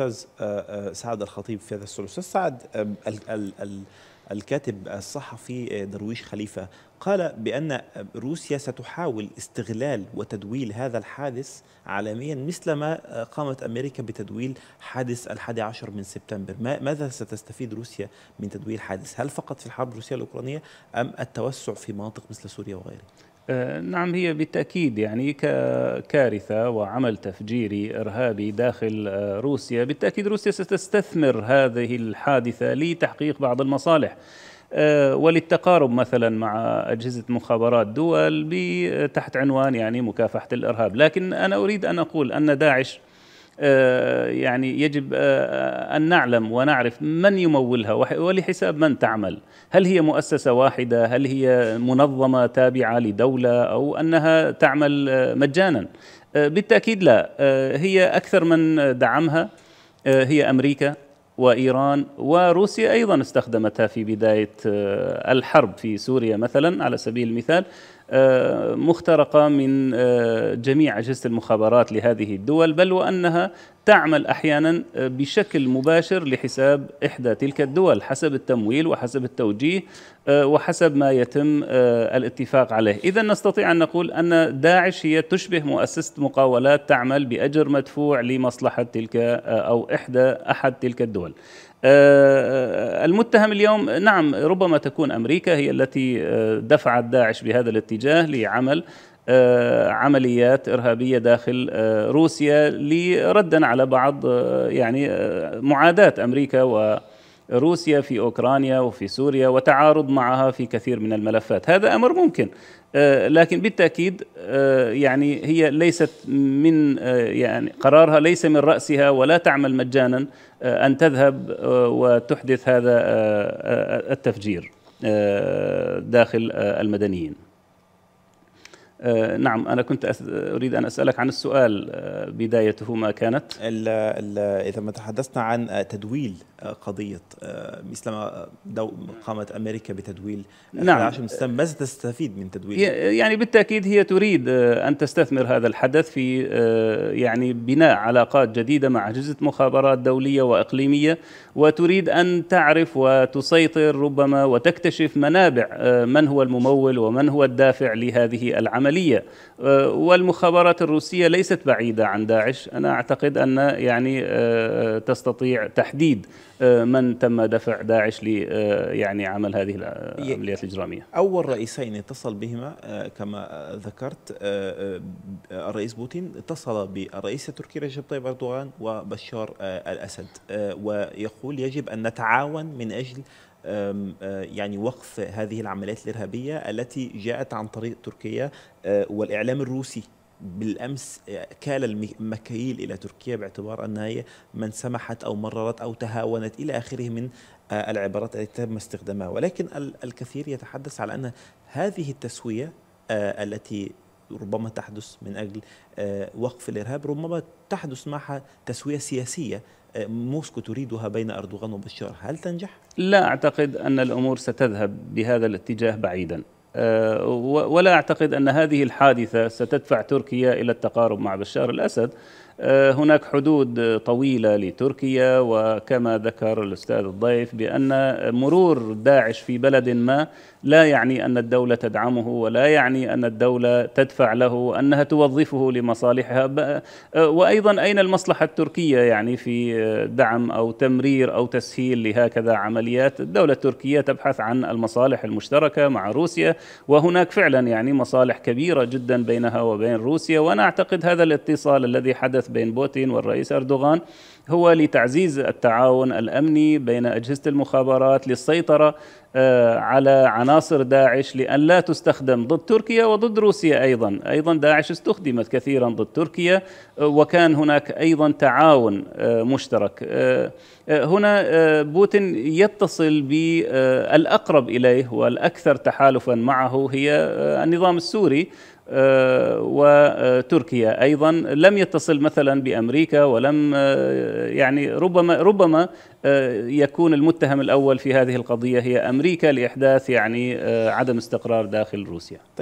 استاذ آه، آه، سعد الخطيب في هذا السؤال استاذ سعد الكاتب الصحفي آه، درويش خليفه قال بان روسيا ستحاول استغلال وتدويل هذا الحادث عالميا مثلما قامت امريكا بتدويل حادث الحادي عشر من سبتمبر، ماذا ستستفيد روسيا من تدويل حادث؟ هل فقط في الحرب الروسيه الاوكرانيه ام التوسع في مناطق مثل سوريا وغيرها؟ آه، نعم هي بالتأكيد يعني ككارثة وعمل تفجيري إرهابي داخل آه، روسيا بالتأكيد روسيا ستستثمر هذه الحادثة لتحقيق بعض المصالح آه، وللتقارب مثلا مع أجهزة مخابرات دول تحت عنوان يعني مكافحة الإرهاب لكن أنا أريد أن أقول أن داعش آه، يعني يجب آه، آه، أن نعلم ونعرف من يمولها ولحساب من تعمل هل هي مؤسسة واحدة هل هي منظمة تابعة لدولة أو أنها تعمل مجانا بالتأكيد لا هي أكثر من دعمها هي أمريكا وايران وروسيا ايضا استخدمتها في بدايه الحرب في سوريا مثلا على سبيل المثال مخترقه من آه، جميع اجهزه المخابرات لهذه الدول بل وانها تعمل احيانا بشكل مباشر لحساب احدى تلك الدول حسب التمويل وحسب التوجيه آه، وحسب ما يتم آه، الاتفاق عليه، اذا نستطيع ان نقول ان داعش هي تشبه مؤسسه مقاولات تعمل باجر مدفوع لمصلحه تلك آه، او احدى احد تلك الدول. المتهم اليوم نعم ربما تكون امريكا هي التي دفعت داعش بهذا الاتجاه لعمل آه، عمليات إرهابية داخل آه، روسيا لردا على بعض آه، يعني معاداة أمريكا و روسيا في اوكرانيا وفي سوريا وتعارض معها في كثير من الملفات، هذا امر ممكن لكن بالتاكيد يعني هي ليست من يعني قرارها ليس من راسها ولا تعمل مجانا ان تذهب وتحدث هذا التفجير داخل المدنيين. آه، نعم أنا كنت أريد أن أسألك عن السؤال آه، بدايته ما كانت ال ال إذا ما تحدثنا عن تدويل آه، قضية مثل ما قامت أمريكا بتدويل نعم ماذا تستفيد من تدويل؟ يعني بالتأكيد هي تريد أن تستثمر هذا الحدث في يعني بناء علاقات جديدة مع أجهزة مخابرات دولية وإقليمية وتريد أن تعرف وتسيطر ربما وتكتشف منابع من هو الممول ومن هو الدافع لهذه العمل العملية أه، والمخابرات الروسية ليست بعيدة عن داعش أنا أعتقد أن يعني أه، تستطيع تحديد أه، من تم دفع داعش ل يعني عمل هذه العمليات الإجرامية أول رئيسين اتصل بهما كما ذكرت الرئيس بوتين اتصل بالرئيس التركي رجب طيب أردوغان وبشار الأسد ويقول يجب أن نتعاون من أجل آه، يعني وقف هذه العمليات الارهابيه التي جاءت عن طريق تركيا آه، والاعلام الروسي بالامس آه، كال المكاييل الى تركيا باعتبار انها هي من سمحت او مررت او تهاونت الى اخره من العبارات التي تم استخدامها ولكن الكثير يتحدث على ان هذه التسويه التي ربما تحدث من أجل آه، وقف الإرهاب ربما تحدث معها تسوية سياسية آه، موسكو تريدها بين أردوغان وبشار هل تنجح؟ لا أعتقد أن الأمور ستذهب بهذا الاتجاه بعيدا آه، ولا أعتقد أن هذه الحادثة ستدفع تركيا إلى التقارب مع بشار الأسد آه، هناك حدود طويلة لتركيا وكما ذكر الأستاذ الضيف بأن مرور داعش في بلد ما لا يعني أن الدولة تدعمه ولا يعني أن الدولة تدفع له أنها توظفه لمصالحها آه، وأيضا أين المصلحة التركية يعني في دعم أو تمرير أو تسهيل لهكذا عمليات الدولة التركية تبحث عن المصالح المشتركة مع روسيا وهناك فعلا يعني مصالح كبيرة جدا بينها وبين روسيا وأنا أعتقد هذا الاتصال الذي حدث الحدث بين بوتين والرئيس أردوغان هو لتعزيز التعاون الأمني بين أجهزة المخابرات للسيطرة آه، على عناصر داعش لأن لا تستخدم ضد تركيا وضد روسيا أيضا أيضا داعش استخدمت كثيرا ضد تركيا آه، وكان هناك أيضا تعاون آه، مشترك هنا بوتين يتصل بالأقرب إليه والأكثر تحالفا معه هي النظام السوري آه، وتركيا ايضا لم يتصل مثلا بامريكا ولم آه، يعني ربما ربما آه، يكون المتهم الاول في هذه القضيه هي امريكا لاحداث يعني عدم استقرار داخل روسيا